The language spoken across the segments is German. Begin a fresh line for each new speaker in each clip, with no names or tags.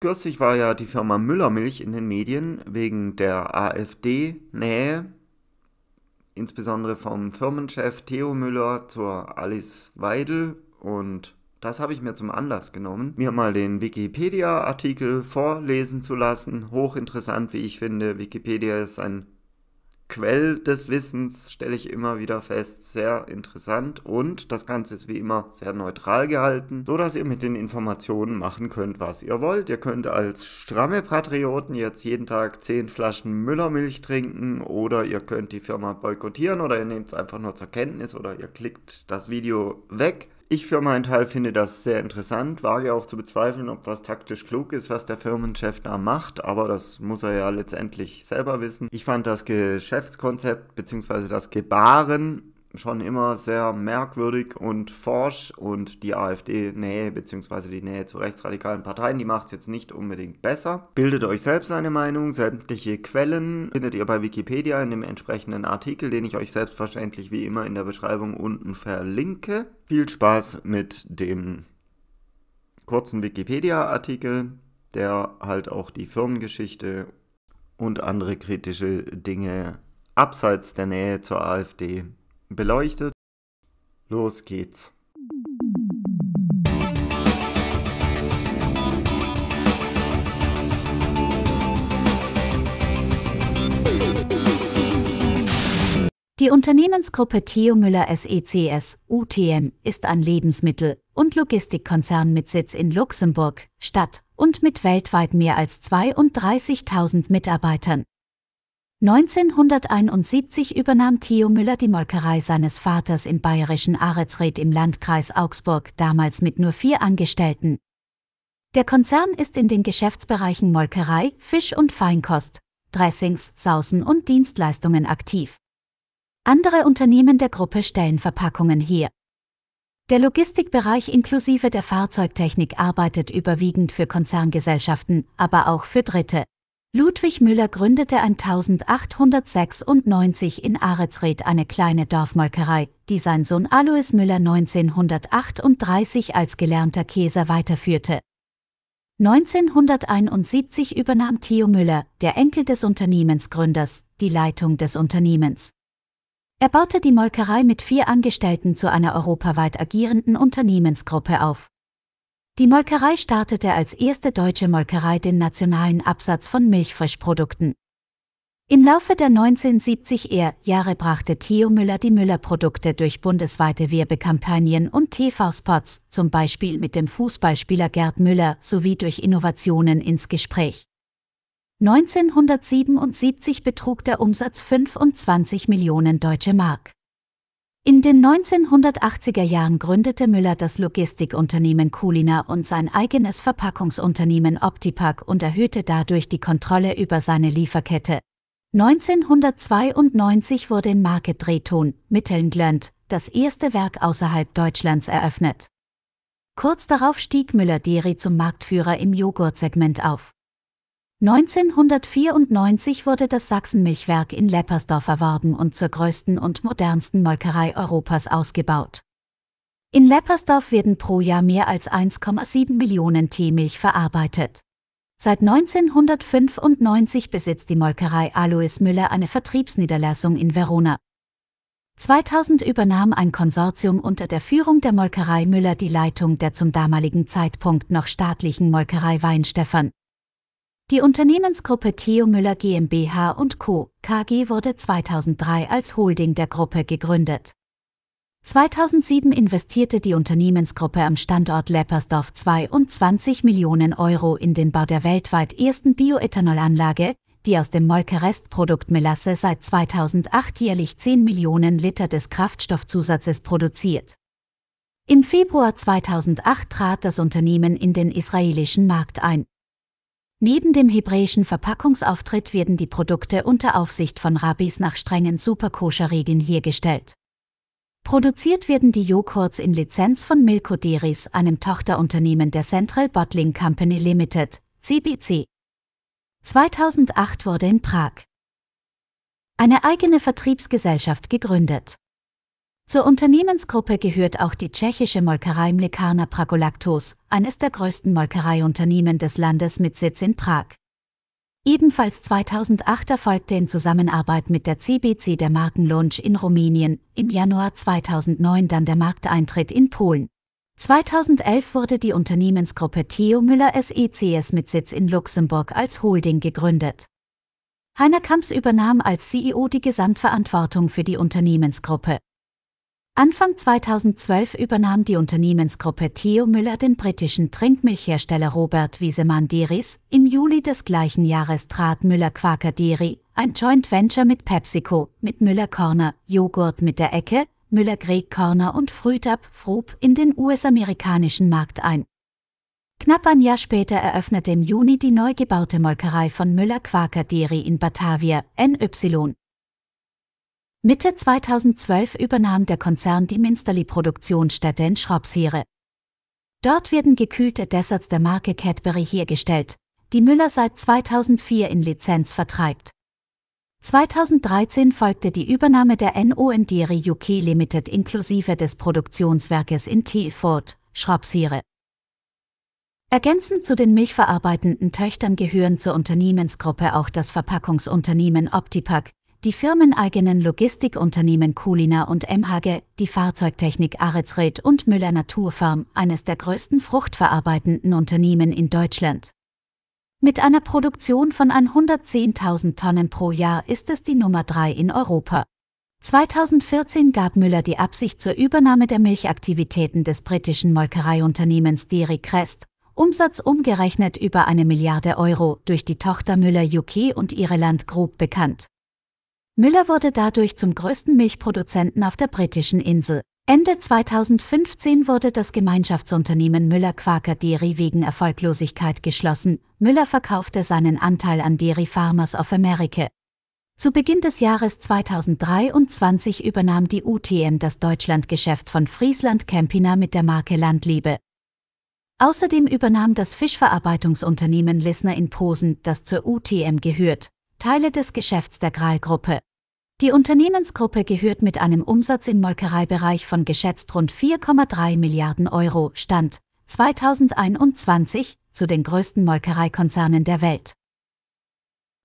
Kürzlich war ja die Firma Müllermilch in den Medien wegen der AfD-Nähe, insbesondere vom Firmenchef Theo Müller zur Alice Weidel. Und das habe ich mir zum Anlass genommen, mir mal den Wikipedia-Artikel vorlesen zu lassen. Hochinteressant, wie ich finde. Wikipedia ist ein Quell des Wissens, stelle ich immer wieder fest. Sehr interessant und das Ganze ist wie immer sehr neutral gehalten, sodass ihr mit den Informationen machen könnt, was ihr wollt. Ihr könnt als stramme Patrioten jetzt jeden Tag 10 Flaschen Müllermilch trinken oder ihr könnt die Firma boykottieren oder ihr nehmt es einfach nur zur Kenntnis oder ihr klickt das Video weg. Ich für meinen Teil finde das sehr interessant, wage auch zu bezweifeln, ob das taktisch klug ist, was der Firmenchef da macht, aber das muss er ja letztendlich selber wissen. Ich fand das Geschäftskonzept bzw. das Gebaren schon immer sehr merkwürdig und forsch und die AfD-Nähe bzw. die Nähe zu rechtsradikalen Parteien, die macht es jetzt nicht unbedingt besser. Bildet euch selbst eine Meinung, sämtliche Quellen findet ihr bei Wikipedia in dem entsprechenden Artikel, den ich euch selbstverständlich wie immer in der Beschreibung unten verlinke. Viel Spaß mit dem kurzen Wikipedia-Artikel, der halt auch die Firmengeschichte und andere kritische Dinge abseits der Nähe zur AfD beleuchtet. Los geht's.
Die Unternehmensgruppe Theo Müller SECS UTM ist ein Lebensmittel- und Logistikkonzern mit Sitz in Luxemburg, Stadt und mit weltweit mehr als 32.000 Mitarbeitern. 1971 übernahm Theo Müller die Molkerei seines Vaters im bayerischen Aretsried im Landkreis Augsburg, damals mit nur vier Angestellten. Der Konzern ist in den Geschäftsbereichen Molkerei, Fisch und Feinkost, Dressings, Sausen und Dienstleistungen aktiv. Andere Unternehmen der Gruppe stellen Verpackungen her. Der Logistikbereich inklusive der Fahrzeugtechnik arbeitet überwiegend für Konzerngesellschaften, aber auch für Dritte. Ludwig Müller gründete 1896 in Aretsried eine kleine Dorfmolkerei, die sein Sohn Alois Müller 1938 als gelernter Käser weiterführte. 1971 übernahm Theo Müller, der Enkel des Unternehmensgründers, die Leitung des Unternehmens. Er baute die Molkerei mit vier Angestellten zu einer europaweit agierenden Unternehmensgruppe auf. Die Molkerei startete als erste deutsche Molkerei den nationalen Absatz von Milchfrischprodukten. Im Laufe der 1970er Jahre brachte Theo Müller die Müller-Produkte durch bundesweite Werbekampagnen und TV-Spots, zum Beispiel mit dem Fußballspieler Gerd Müller, sowie durch Innovationen ins Gespräch. 1977 betrug der Umsatz 25 Millionen deutsche Mark. In den 1980er Jahren gründete Müller das Logistikunternehmen Kulina und sein eigenes Verpackungsunternehmen Optipak und erhöhte dadurch die Kontrolle über seine Lieferkette. 1992 wurde in Market Drehton, Mittelengland, das erste Werk außerhalb Deutschlands eröffnet. Kurz darauf stieg Müller-Deri zum Marktführer im Joghurtsegment auf. 1994 wurde das Sachsenmilchwerk in Leppersdorf erworben und zur größten und modernsten Molkerei Europas ausgebaut. In Leppersdorf werden pro Jahr mehr als 1,7 Millionen Teemilch verarbeitet. Seit 1995 besitzt die Molkerei Alois Müller eine Vertriebsniederlassung in Verona. 2000 übernahm ein Konsortium unter der Führung der Molkerei Müller die Leitung der zum damaligen Zeitpunkt noch staatlichen Molkerei Weinstefan die Unternehmensgruppe Theo Müller GmbH Co. KG wurde 2003 als Holding der Gruppe gegründet. 2007 investierte die Unternehmensgruppe am Standort Leppersdorf 22 Millionen Euro in den Bau der weltweit ersten Bioethanolanlage, die aus dem Molkerestprodukt Melasse seit 2008 jährlich 10 Millionen Liter des Kraftstoffzusatzes produziert. Im Februar 2008 trat das Unternehmen in den israelischen Markt ein. Neben dem hebräischen Verpackungsauftritt werden die Produkte unter Aufsicht von Rabbis nach strengen Superkoscher-Regeln hergestellt. Produziert werden die Joghurts in Lizenz von Milko Deris, einem Tochterunternehmen der Central Bottling Company Limited, CBC. 2008 wurde in Prag eine eigene Vertriebsgesellschaft gegründet zur Unternehmensgruppe gehört auch die tschechische Molkerei Mlekarna Pragolaktos, eines der größten Molkereiunternehmen des Landes mit Sitz in Prag. Ebenfalls 2008 erfolgte in Zusammenarbeit mit der CBC der Markenlaunch in Rumänien, im Januar 2009 dann der Markteintritt in Polen. 2011 wurde die Unternehmensgruppe Theo Müller SECS e mit Sitz in Luxemburg als Holding gegründet. Heiner Kamps übernahm als CEO die Gesamtverantwortung für die Unternehmensgruppe. Anfang 2012 übernahm die Unternehmensgruppe Theo Müller den britischen Trinkmilchhersteller Robert Wiesemann Dairies. Im Juli des gleichen Jahres trat Müller Quaker Dairy, ein Joint Venture mit PepsiCo, mit Müller Corner, Joghurt mit der Ecke, Müller Greg Corner und Frütab Frub in den US-amerikanischen Markt ein. Knapp ein Jahr später eröffnete im Juni die neu gebaute Molkerei von Müller Quaker Dairy in Batavia, NY. Mitte 2012 übernahm der Konzern die Minsterli-Produktionsstätte in Schraubsheere. Dort werden gekühlte Desserts der Marke Cadbury hergestellt, die Müller seit 2004 in Lizenz vertreibt. 2013 folgte die Übernahme der NO Dairy UK Limited inklusive des Produktionswerkes in Tilford, Schraubsheere. Ergänzend zu den milchverarbeitenden Töchtern gehören zur Unternehmensgruppe auch das Verpackungsunternehmen Optipack, die firmeneigenen Logistikunternehmen Kulina und MHG, die Fahrzeugtechnik Aretsred und Müller Naturfarm, eines der größten fruchtverarbeitenden Unternehmen in Deutschland. Mit einer Produktion von 110.000 Tonnen pro Jahr ist es die Nummer 3 in Europa. 2014 gab Müller die Absicht zur Übernahme der Milchaktivitäten des britischen Molkereiunternehmens Dairy Crest, Umsatz umgerechnet über eine Milliarde Euro, durch die Tochter Müller UK und Ireland Group bekannt. Müller wurde dadurch zum größten Milchproduzenten auf der britischen Insel. Ende 2015 wurde das Gemeinschaftsunternehmen Müller Quaker Dairy wegen Erfolglosigkeit geschlossen. Müller verkaufte seinen Anteil an Dairy Farmers of America. Zu Beginn des Jahres 2023 übernahm die UTM das Deutschlandgeschäft von Friesland Campina mit der Marke Landliebe. Außerdem übernahm das Fischverarbeitungsunternehmen Lissner in Posen, das zur UTM gehört, Teile des Geschäfts der Graal-Gruppe. Die Unternehmensgruppe gehört mit einem Umsatz im Molkereibereich von geschätzt rund 4,3 Milliarden Euro Stand 2021 zu den größten Molkereikonzernen der Welt.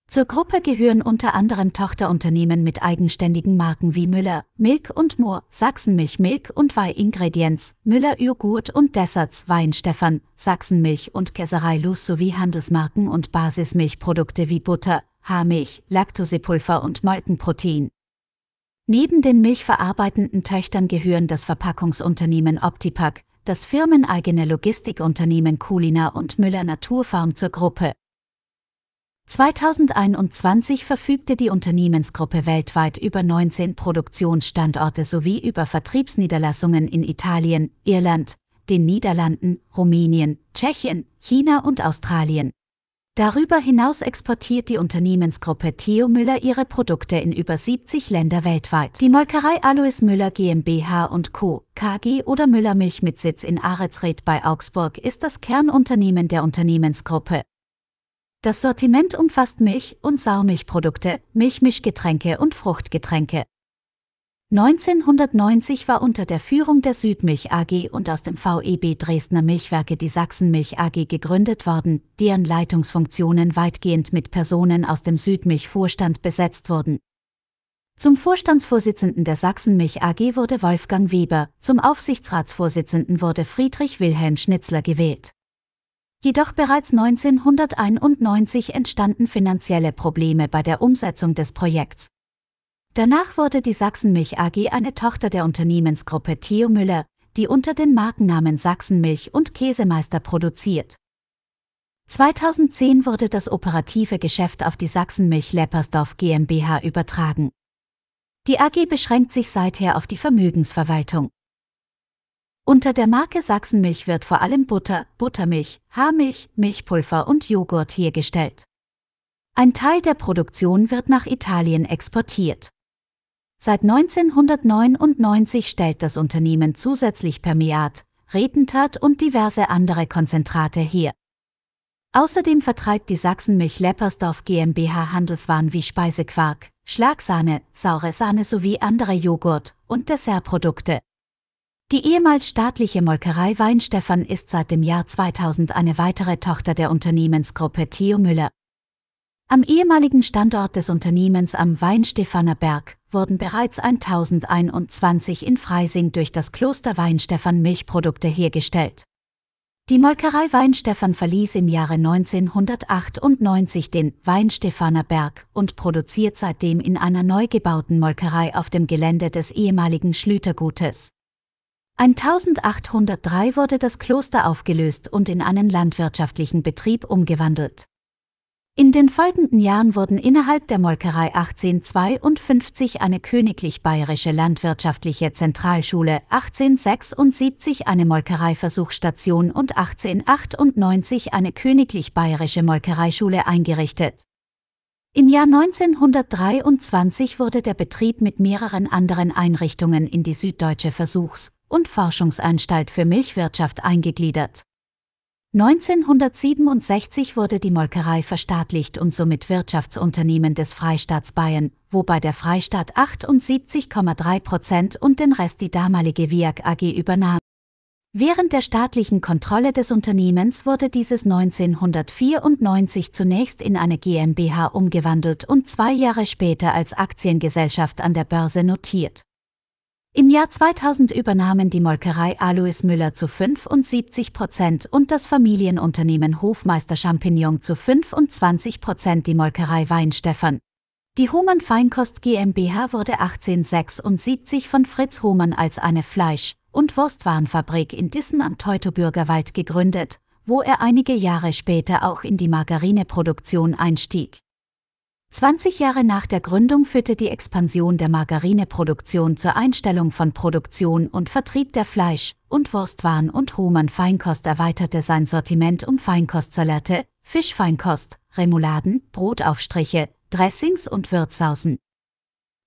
Zur Gruppe gehören unter anderem Tochterunternehmen mit eigenständigen Marken wie Müller, Milk und Moor, Sachsenmilch Milk und Weihingredienz, Müller Joghurt und Desserts Weinstefan, Sachsenmilch und Käserei Luz sowie Handelsmarken und Basismilchprodukte wie Butter, Haarmilch, Laktosepulver und Molkenprotein. Neben den milchverarbeitenden Töchtern gehören das Verpackungsunternehmen Optipak, das firmeneigene Logistikunternehmen Kulina und Müller Naturfarm zur Gruppe. 2021 verfügte die Unternehmensgruppe weltweit über 19 Produktionsstandorte sowie über Vertriebsniederlassungen in Italien, Irland, den Niederlanden, Rumänien, Tschechien, China und Australien. Darüber hinaus exportiert die Unternehmensgruppe Theo Müller ihre Produkte in über 70 Länder weltweit. Die Molkerei Alois Müller GmbH Co. KG oder Müller Milch mit Sitz in Aretsried bei Augsburg ist das Kernunternehmen der Unternehmensgruppe. Das Sortiment umfasst Milch- und Saumilchprodukte, Milchmischgetränke und Fruchtgetränke. 1990 war unter der Führung der Südmilch AG und aus dem VEB Dresdner Milchwerke die Sachsenmilch AG gegründet worden, deren Leitungsfunktionen weitgehend mit Personen aus dem Südmilch-Vorstand besetzt wurden. Zum Vorstandsvorsitzenden der Sachsenmilch AG wurde Wolfgang Weber, zum Aufsichtsratsvorsitzenden wurde Friedrich Wilhelm Schnitzler gewählt. Jedoch bereits 1991 entstanden finanzielle Probleme bei der Umsetzung des Projekts Danach wurde die Sachsenmilch AG eine Tochter der Unternehmensgruppe Theo Müller, die unter den Markennamen Sachsenmilch und Käsemeister produziert. 2010 wurde das operative Geschäft auf die Sachsenmilch Leppersdorf GmbH übertragen. Die AG beschränkt sich seither auf die Vermögensverwaltung. Unter der Marke Sachsenmilch wird vor allem Butter, Buttermilch, Haarmilch, Milchpulver und Joghurt hergestellt. Ein Teil der Produktion wird nach Italien exportiert. Seit 1999 stellt das Unternehmen zusätzlich Permeat, Retentat und diverse andere Konzentrate her. Außerdem vertreibt die Sachsenmilch Leppersdorf GmbH Handelswaren wie Speisequark, Schlagsahne, saure Sahne sowie andere Joghurt- und Dessertprodukte. Die ehemals staatliche Molkerei Weinstefan ist seit dem Jahr 2000 eine weitere Tochter der Unternehmensgruppe Theo Müller. Am ehemaligen Standort des Unternehmens am Weinstefaner Berg wurden bereits 1021 in Freising durch das Kloster Weinstephan Milchprodukte hergestellt. Die Molkerei Weinstephan verließ im Jahre 1998 den Weinstephaner Berg und produziert seitdem in einer neu gebauten Molkerei auf dem Gelände des ehemaligen Schlütergutes. 1803 wurde das Kloster aufgelöst und in einen landwirtschaftlichen Betrieb umgewandelt. In den folgenden Jahren wurden innerhalb der Molkerei 1852 eine königlich-bayerische landwirtschaftliche Zentralschule, 1876 eine Molkereiversuchsstation und 1898 eine königlich-bayerische Molkereischule eingerichtet. Im Jahr 1923 wurde der Betrieb mit mehreren anderen Einrichtungen in die Süddeutsche Versuchs- und Forschungsanstalt für Milchwirtschaft eingegliedert 1967 wurde die Molkerei verstaatlicht und somit Wirtschaftsunternehmen des Freistaats Bayern, wobei der Freistaat 78,3 Prozent und den Rest die damalige WIAG AG übernahm. Während der staatlichen Kontrolle des Unternehmens wurde dieses 1994 zunächst in eine GmbH umgewandelt und zwei Jahre später als Aktiengesellschaft an der Börse notiert. Im Jahr 2000 übernahmen die Molkerei Alois Müller zu 75 Prozent und das Familienunternehmen Hofmeister Champignon zu 25 Prozent die Molkerei Weinstefan. Die Hohmann Feinkost GmbH wurde 1876 von Fritz Hohmann als eine Fleisch- und Wurstwarenfabrik in Dissen am Teutoburger gegründet, wo er einige Jahre später auch in die Margarineproduktion einstieg 20 Jahre nach der Gründung führte die Expansion der Margarineproduktion zur Einstellung von Produktion und Vertrieb der Fleisch- und Wurstwaren und Hohmann Feinkost erweiterte sein Sortiment um Feinkostsalate, Fischfeinkost, Remouladen, Brotaufstriche, Dressings und Würzsausen.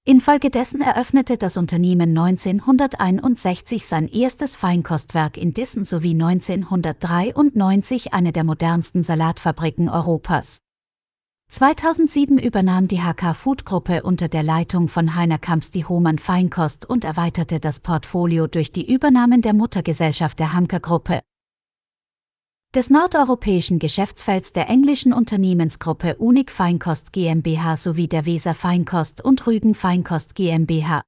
Infolgedessen eröffnete das Unternehmen 1961 sein erstes Feinkostwerk in Dissen sowie 1993 eine der modernsten Salatfabriken Europas. 2007 übernahm die HK Food Gruppe unter der Leitung von Heiner Kamps die Hohmann Feinkost und erweiterte das Portfolio durch die Übernahmen der Muttergesellschaft der Hamker Gruppe, des nordeuropäischen Geschäftsfelds der englischen Unternehmensgruppe Unik Feinkost GmbH sowie der Weser Feinkost und Rügen Feinkost GmbH.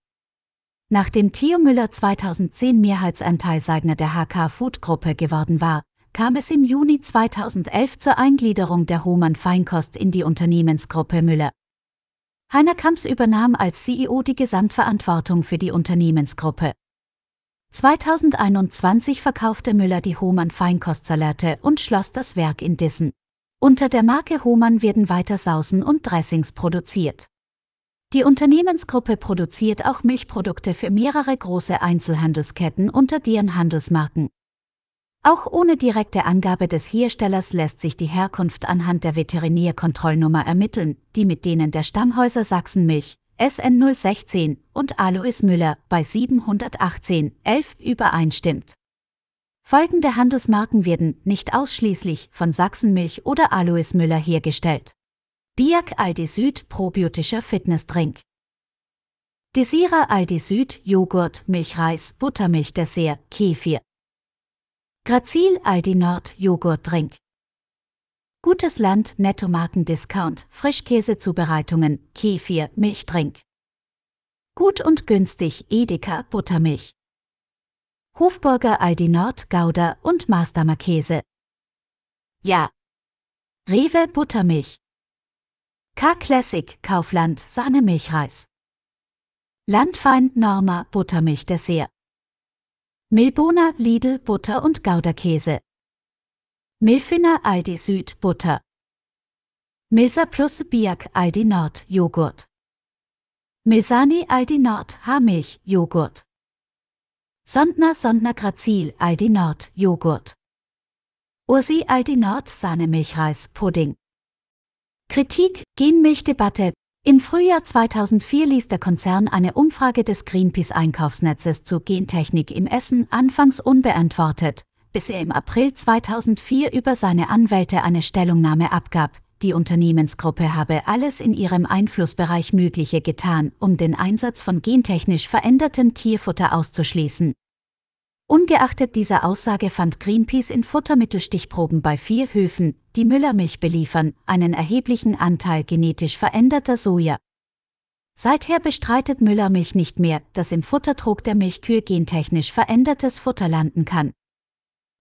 Nachdem Theo Müller 2010 Mehrheitsanteilseigner der HK Food Gruppe geworden war, kam es im Juni 2011 zur Eingliederung der Hohmann Feinkost in die Unternehmensgruppe Müller. Heiner Kamps übernahm als CEO die Gesamtverantwortung für die Unternehmensgruppe. 2021 verkaufte Müller die Hohmann Feinkostsalate und schloss das Werk in Dissen. Unter der Marke Hohmann werden weiter Sausen und Dressings produziert. Die Unternehmensgruppe produziert auch Milchprodukte für mehrere große Einzelhandelsketten unter deren Handelsmarken. Auch ohne direkte Angabe des Herstellers lässt sich die Herkunft anhand der Veterinärkontrollnummer ermitteln, die mit denen der Stammhäuser Sachsenmilch, SN016 und Alois Müller bei 718 11 übereinstimmt. Folgende Handelsmarken werden nicht ausschließlich von Sachsenmilch oder Alois Müller hergestellt. Biak Aldi Süd probiotischer Fitnessdrink. Desira Aldi Süd Joghurt, Milchreis, Buttermilch Dessert, Kefir. Grazil Aldi Nord Joghurt Drink. Gutes Land Nettomarken-Discount, Frischkäsezubereitungen, Kefir, Milchdrink. Gut und günstig Edeka Buttermilch. Hofburger Aldi Nord Gouda und Mastermer Käse. Ja. Rewe Buttermilch. K-Classic Kaufland Sahne Milchreis. Landfeind Norma Buttermilch Dessert. Milbona Lidl Butter und Gouda-Käse. Milfiner Aldi Süd Butter. Milsa Plus Biak Aldi Nord Joghurt. Milsani Aldi Nord Haarmilch Joghurt. Sondner Sondner Grazil Aldi Nord Joghurt. Ursi Aldi Nord Sahnemilchreis Pudding. Kritik Genmilchdebatte im Frühjahr 2004 ließ der Konzern eine Umfrage des Greenpeace-Einkaufsnetzes zur Gentechnik im Essen anfangs unbeantwortet, bis er im April 2004 über seine Anwälte eine Stellungnahme abgab. Die Unternehmensgruppe habe alles in ihrem Einflussbereich Mögliche getan, um den Einsatz von gentechnisch verändertem Tierfutter auszuschließen. Ungeachtet dieser Aussage fand Greenpeace in Futtermittelstichproben bei vier Höfen, die Müllermilch beliefern, einen erheblichen Anteil genetisch veränderter Soja. Seither bestreitet Müllermilch nicht mehr, dass im Futtertrog der Milchkühe gentechnisch verändertes Futter landen kann.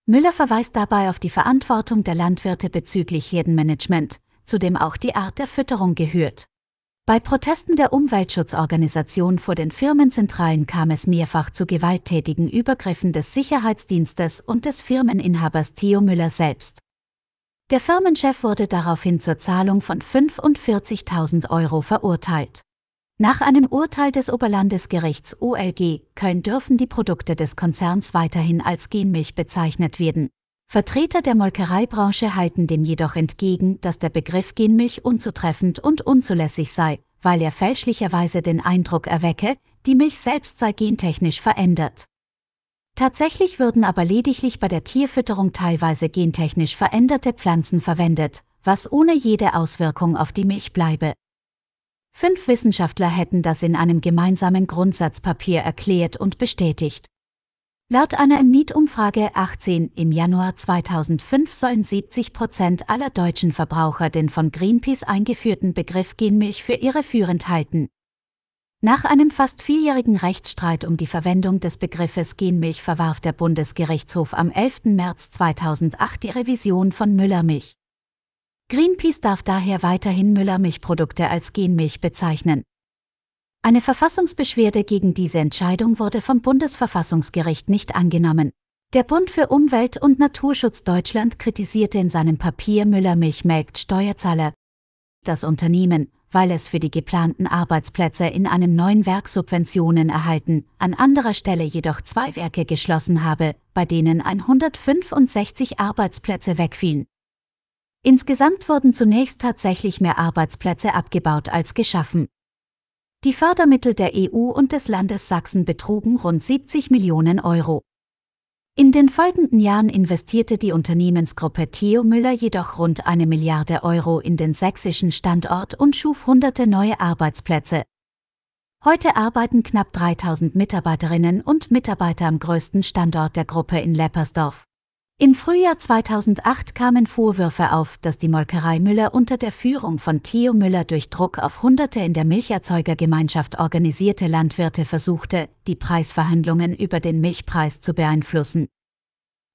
Müller verweist dabei auf die Verantwortung der Landwirte bezüglich Herdenmanagement, zu dem auch die Art der Fütterung gehört. Bei Protesten der Umweltschutzorganisation vor den Firmenzentralen kam es mehrfach zu gewalttätigen Übergriffen des Sicherheitsdienstes und des Firmeninhabers Theo Müller selbst. Der Firmenchef wurde daraufhin zur Zahlung von 45.000 Euro verurteilt. Nach einem Urteil des Oberlandesgerichts OLG Köln dürfen die Produkte des Konzerns weiterhin als Genmilch bezeichnet werden Vertreter der Molkereibranche halten dem jedoch entgegen, dass der Begriff Genmilch unzutreffend und unzulässig sei, weil er fälschlicherweise den Eindruck erwecke, die Milch selbst sei gentechnisch verändert. Tatsächlich würden aber lediglich bei der Tierfütterung teilweise gentechnisch veränderte Pflanzen verwendet, was ohne jede Auswirkung auf die Milch bleibe. Fünf Wissenschaftler hätten das in einem gemeinsamen Grundsatzpapier erklärt und bestätigt. Laut einer nit umfrage 18 im Januar 2005 sollen 70 Prozent aller deutschen Verbraucher den von Greenpeace eingeführten Begriff Genmilch für irreführend halten. Nach einem fast vierjährigen Rechtsstreit um die Verwendung des Begriffes Genmilch verwarf der Bundesgerichtshof am 11. März 2008 die Revision von Müllermilch. Greenpeace darf daher weiterhin Müllermilchprodukte als Genmilch bezeichnen. Eine Verfassungsbeschwerde gegen diese Entscheidung wurde vom Bundesverfassungsgericht nicht angenommen. Der Bund für Umwelt und Naturschutz Deutschland kritisierte in seinem Papier Müller-Milch melkt Steuerzahler. Das Unternehmen, weil es für die geplanten Arbeitsplätze in einem neuen Werk Subventionen erhalten, an anderer Stelle jedoch zwei Werke geschlossen habe, bei denen 165 Arbeitsplätze wegfielen. Insgesamt wurden zunächst tatsächlich mehr Arbeitsplätze abgebaut als geschaffen. Die Fördermittel der EU und des Landes Sachsen betrugen rund 70 Millionen Euro. In den folgenden Jahren investierte die Unternehmensgruppe Theo Müller jedoch rund eine Milliarde Euro in den sächsischen Standort und schuf hunderte neue Arbeitsplätze. Heute arbeiten knapp 3000 Mitarbeiterinnen und Mitarbeiter am größten Standort der Gruppe in Leppersdorf. Im Frühjahr 2008 kamen Vorwürfe auf, dass die Molkerei Müller unter der Führung von Theo Müller durch Druck auf hunderte in der Milcherzeugergemeinschaft organisierte Landwirte versuchte, die Preisverhandlungen über den Milchpreis zu beeinflussen.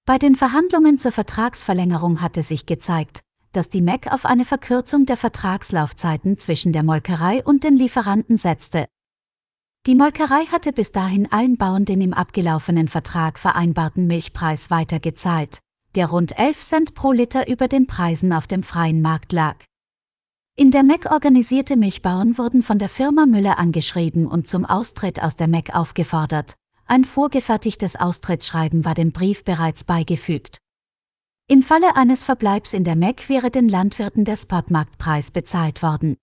Bei den Verhandlungen zur Vertragsverlängerung hatte sich gezeigt, dass die MEC auf eine Verkürzung der Vertragslaufzeiten zwischen der Molkerei und den Lieferanten setzte, die Molkerei hatte bis dahin allen Bauern den im abgelaufenen Vertrag vereinbarten Milchpreis weitergezahlt, der rund 11 Cent pro Liter über den Preisen auf dem freien Markt lag. In der MEC organisierte Milchbauern wurden von der Firma Müller angeschrieben und zum Austritt aus der MEC aufgefordert. Ein vorgefertigtes Austrittsschreiben war dem Brief bereits beigefügt. Im Falle eines Verbleibs in der MEC wäre den Landwirten der Spotmarktpreis bezahlt worden.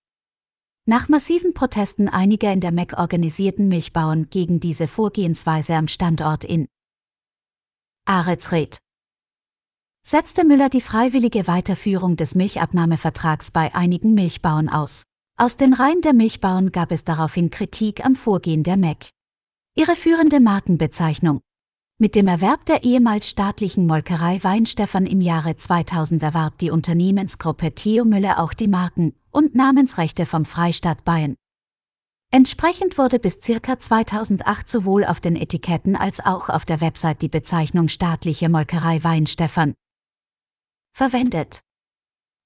Nach massiven Protesten einiger in der MEC organisierten Milchbauern gegen diese Vorgehensweise am Standort in Arezreth setzte Müller die freiwillige Weiterführung des Milchabnahmevertrags bei einigen Milchbauern aus. Aus den Reihen der Milchbauern gab es daraufhin Kritik am Vorgehen der MEC. Ihre führende Markenbezeichnung mit dem Erwerb der ehemals staatlichen Molkerei Weinstefan im Jahre 2000 erwarb die Unternehmensgruppe Theo Müller auch die Marken und Namensrechte vom Freistaat Bayern. Entsprechend wurde bis circa 2008 sowohl auf den Etiketten als auch auf der Website die Bezeichnung staatliche Molkerei Weinstefan verwendet.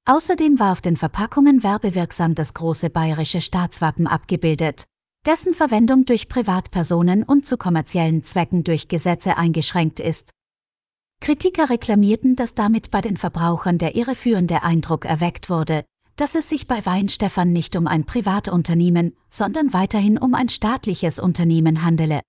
Außerdem war auf den Verpackungen werbewirksam das große bayerische Staatswappen abgebildet dessen Verwendung durch Privatpersonen und zu kommerziellen Zwecken durch Gesetze eingeschränkt ist. Kritiker reklamierten, dass damit bei den Verbrauchern der irreführende Eindruck erweckt wurde, dass es sich bei Weinstefan nicht um ein Privatunternehmen, sondern weiterhin um ein staatliches Unternehmen handele.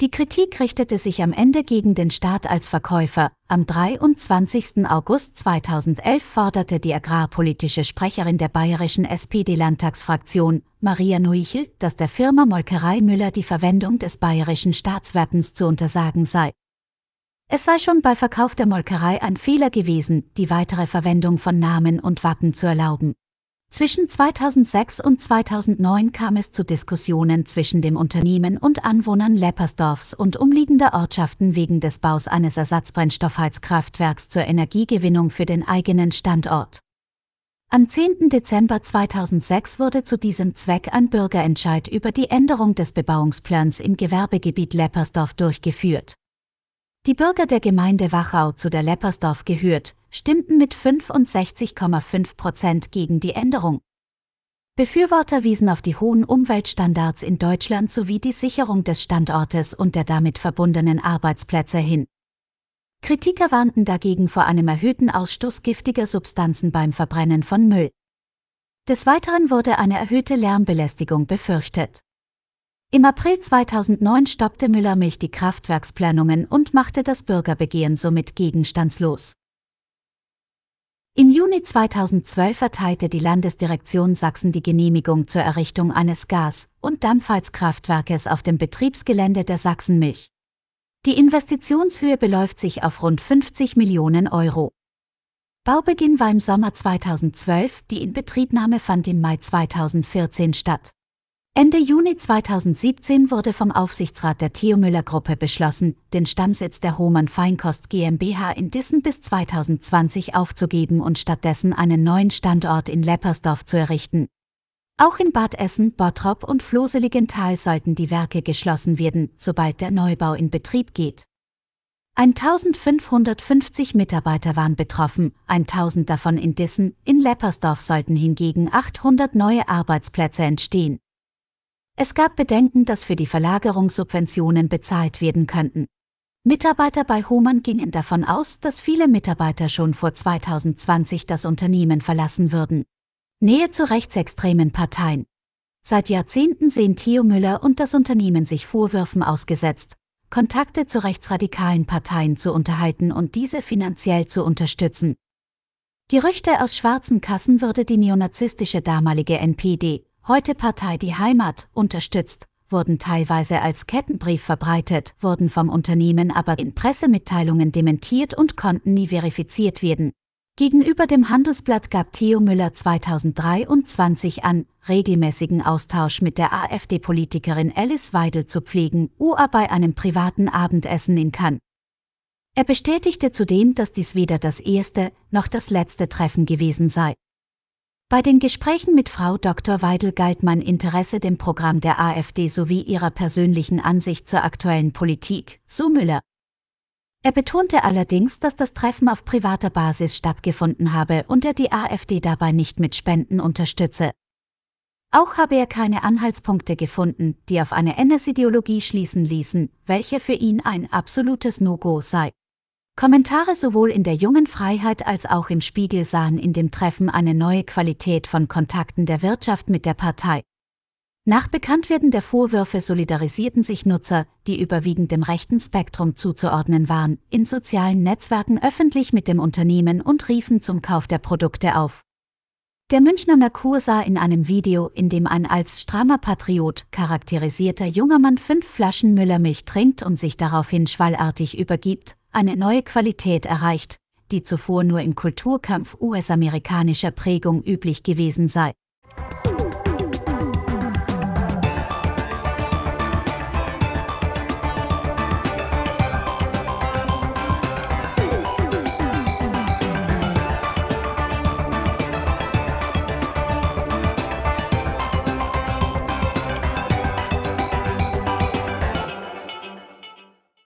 Die Kritik richtete sich am Ende gegen den Staat als Verkäufer. Am 23. August 2011 forderte die agrarpolitische Sprecherin der bayerischen SPD-Landtagsfraktion, Maria Neuchel, dass der Firma Molkerei Müller die Verwendung des bayerischen Staatswappens zu untersagen sei. Es sei schon bei Verkauf der Molkerei ein Fehler gewesen, die weitere Verwendung von Namen und Wappen zu erlauben. Zwischen 2006 und 2009 kam es zu Diskussionen zwischen dem Unternehmen und Anwohnern Leppersdorfs und umliegender Ortschaften wegen des Baus eines Ersatzbrennstoffheizkraftwerks zur Energiegewinnung für den eigenen Standort. Am 10. Dezember 2006 wurde zu diesem Zweck ein Bürgerentscheid über die Änderung des Bebauungsplans im Gewerbegebiet Leppersdorf durchgeführt die Bürger der Gemeinde Wachau, zu der Leppersdorf gehört, stimmten mit 65,5 Prozent gegen die Änderung. Befürworter wiesen auf die hohen Umweltstandards in Deutschland sowie die Sicherung des Standortes und der damit verbundenen Arbeitsplätze hin. Kritiker warnten dagegen vor einem erhöhten Ausstoß giftiger Substanzen beim Verbrennen von Müll. Des Weiteren wurde eine erhöhte Lärmbelästigung befürchtet. Im April 2009 stoppte Müller-Milch die Kraftwerksplanungen und machte das Bürgerbegehren somit gegenstandslos. Im Juni 2012 erteilte die Landesdirektion Sachsen die Genehmigung zur Errichtung eines Gas- und Dampfheizkraftwerkes auf dem Betriebsgelände der Sachsenmilch. Die Investitionshöhe beläuft sich auf rund 50 Millionen Euro. Baubeginn war im Sommer 2012, die Inbetriebnahme fand im Mai 2014 statt. Ende Juni 2017 wurde vom Aufsichtsrat der Theo Müller Gruppe beschlossen, den Stammsitz der Hohmann Feinkost GmbH in Dissen bis 2020 aufzugeben und stattdessen einen neuen Standort in Leppersdorf zu errichten. Auch in Bad Essen, Bottrop und Floseligenthal sollten die Werke geschlossen werden, sobald der Neubau in Betrieb geht. 1550 Mitarbeiter waren betroffen, 1000 davon in Dissen, in Leppersdorf sollten hingegen 800 neue Arbeitsplätze entstehen. Es gab Bedenken, dass für die Verlagerung Subventionen bezahlt werden könnten. Mitarbeiter bei Hohmann gingen davon aus, dass viele Mitarbeiter schon vor 2020 das Unternehmen verlassen würden. Nähe zu rechtsextremen Parteien. Seit Jahrzehnten sehen Theo Müller und das Unternehmen sich Vorwürfen ausgesetzt, Kontakte zu rechtsradikalen Parteien zu unterhalten und diese finanziell zu unterstützen. Gerüchte aus schwarzen Kassen würde die neonazistische damalige NPD, heute Partei Die Heimat, unterstützt, wurden teilweise als Kettenbrief verbreitet, wurden vom Unternehmen aber in Pressemitteilungen dementiert und konnten nie verifiziert werden. Gegenüber dem Handelsblatt gab Theo Müller 2023 an, regelmäßigen Austausch mit der AfD-Politikerin Alice Weidel zu pflegen, UA bei einem privaten Abendessen in Cannes. Er bestätigte zudem, dass dies weder das erste noch das letzte Treffen gewesen sei. Bei den Gesprächen mit Frau Dr. Weidel galt mein Interesse dem Programm der AfD sowie ihrer persönlichen Ansicht zur aktuellen Politik, so Müller. Er betonte allerdings, dass das Treffen auf privater Basis stattgefunden habe und er die AfD dabei nicht mit Spenden unterstütze. Auch habe er keine Anhaltspunkte gefunden, die auf eine NS-Ideologie schließen ließen, welche für ihn ein absolutes No-Go sei. Kommentare sowohl in der jungen Freiheit als auch im Spiegel sahen in dem Treffen eine neue Qualität von Kontakten der Wirtschaft mit der Partei. Nach Bekanntwerden der Vorwürfe solidarisierten sich Nutzer, die überwiegend dem rechten Spektrum zuzuordnen waren, in sozialen Netzwerken öffentlich mit dem Unternehmen und riefen zum Kauf der Produkte auf. Der Münchner Merkur sah in einem Video, in dem ein als strammer Patriot charakterisierter junger Mann fünf Flaschen Müllermilch trinkt und sich daraufhin schwallartig übergibt, eine neue Qualität erreicht, die zuvor nur im Kulturkampf US-amerikanischer Prägung üblich gewesen sei.